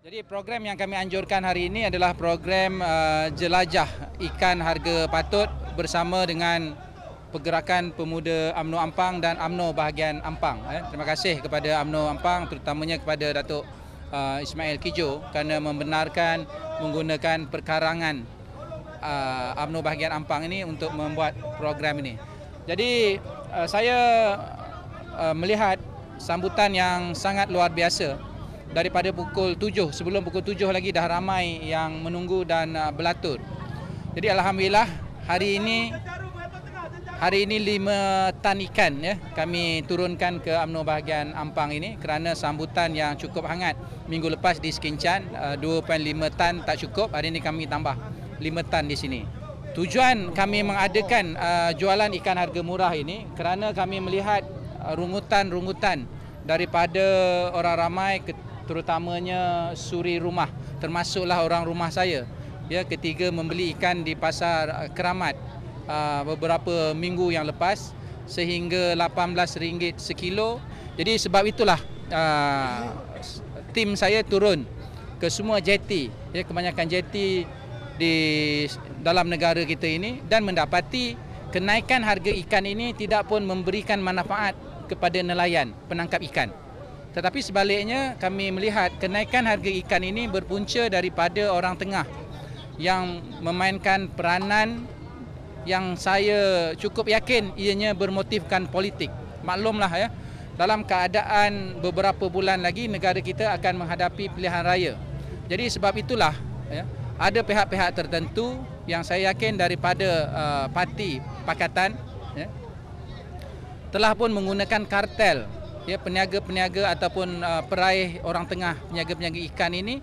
Jadi program yang kami anjurkan hari ini adalah program uh, jelajah ikan harga patut bersama dengan pergerakan pemuda AMNO Ampang dan AMNO bahagian Ampang. Eh, terima kasih kepada AMNO Ampang terutamanya kepada Datuk uh, Ismail Kijo kerana membenarkan menggunakan perkarangan uh, AMNO bahagian Ampang ini untuk membuat program ini. Jadi uh, saya uh, melihat sambutan yang sangat luar biasa daripada pukul 7 sebelum pukul 7 lagi dah ramai yang menunggu dan uh, berlatur. Jadi alhamdulillah hari ini hari ini 5 tan ikan ya kami turunkan ke UMNO bahagian Ampang ini kerana sambutan yang cukup hangat minggu lepas di Skincan uh, 2.5 tan tak cukup hari ini kami tambah 5 tan di sini. Tujuan kami mengadakan uh, jualan ikan harga murah ini kerana kami melihat uh, rungutan-rungutan daripada orang ramai ke, terutamanya suri rumah termasuklah orang rumah saya ya ketiga membeli ikan di pasar uh, keramat uh, beberapa minggu yang lepas sehingga RM18 sekilo jadi sebab itulah uh, tim saya turun ke semua jeti ya kebanyakan jeti di dalam negara kita ini dan mendapati kenaikan harga ikan ini tidak pun memberikan manfaat kepada nelayan penangkap ikan tetapi sebaliknya kami melihat kenaikan harga ikan ini berpunca daripada orang tengah yang memainkan peranan yang saya cukup yakin ianya bermotifkan politik. Maklumlah ya, dalam keadaan beberapa bulan lagi negara kita akan menghadapi pilihan raya. Jadi sebab itulah ya, ada pihak-pihak tertentu yang saya yakin daripada uh, parti pakatan ya, telah pun menggunakan kartel ya peniaga-peniaga ataupun uh, peraih orang tengah peniaga-peniaga ikan ini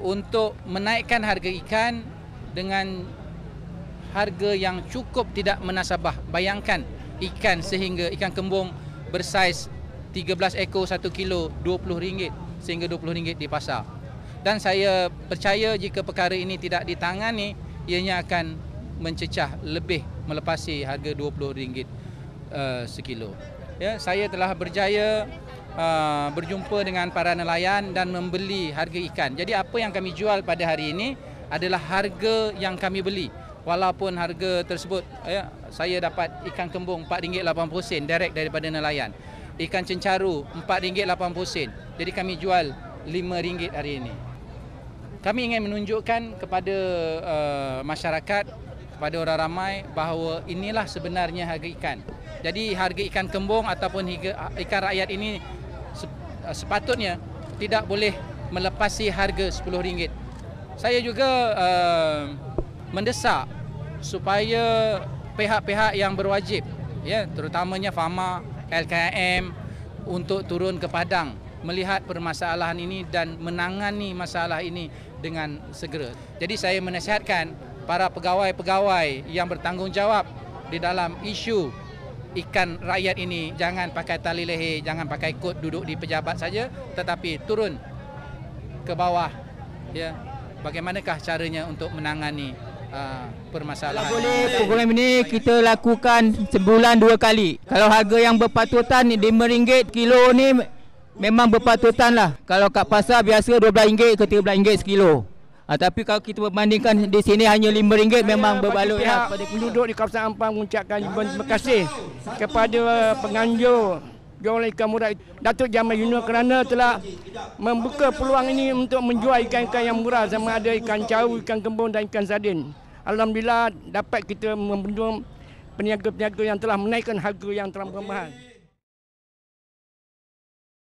untuk menaikkan harga ikan dengan harga yang cukup tidak menasabah. Bayangkan ikan sehingga ikan kembung bersaiz 13 ekor 1 kilo 20 ringgit sehingga 20 ringgit di pasar. Dan saya percaya jika perkara ini tidak ditangani, ianya akan mencecah lebih melepasi harga RM20 uh, sekilo ya, saya telah berjaya uh, berjumpa dengan para nelayan dan membeli harga ikan. Jadi apa yang kami jual pada hari ini adalah harga yang kami beli. Walaupun harga tersebut ya, saya dapat ikan kembung RM4.80 direct daripada nelayan. Ikan cencaru RM4.80. Jadi kami jual RM5 hari ini. Kami ingin menunjukkan kepada uh, masyarakat kepada orang ramai bahawa inilah sebenarnya harga ikan. Jadi harga ikan kembung ataupun ah, ikan rakyat ini ah, sepatutnya tidak boleh melepasi harga RM10. Saya juga uh, mendesak supaya pihak-pihak yang berwajib ya terutamanya Fama, LKM untuk turun ke padang melihat permasalahan ini dan menangani masalah ini dengan segera. Jadi saya menasihatkan para pegawai-pegawai yang bertanggungjawab di dalam isu ikan rakyat ini jangan pakai tali leher, jangan pakai kod duduk di pejabat saja tetapi turun ke bawah ya bagaimanakah caranya untuk menangani uh, permasalahan boleh program ini kita lakukan sebulan dua kali kalau harga yang berpatutan di RM5 kilo ni memang berpatutan lah kalau kat pasar biasa RM12 ke RM13 sekilo Ha, tapi kalau kita berbandingkan di sini hanya RM5 memang saya berbaloi lah. Pada penduduk di kawasan Ampang mengucapkan terima kasih kepada penganjur Jualan Ikan Murah Datuk Jamal Yunus kerana telah membuka peluang ini untuk menjual ikan-ikan yang murah sama ada ikan cawu, ikan kembung dan ikan sardin. Alhamdulillah dapat kita membendung peniaga-peniaga yang telah menaikkan harga yang terlalu mahal.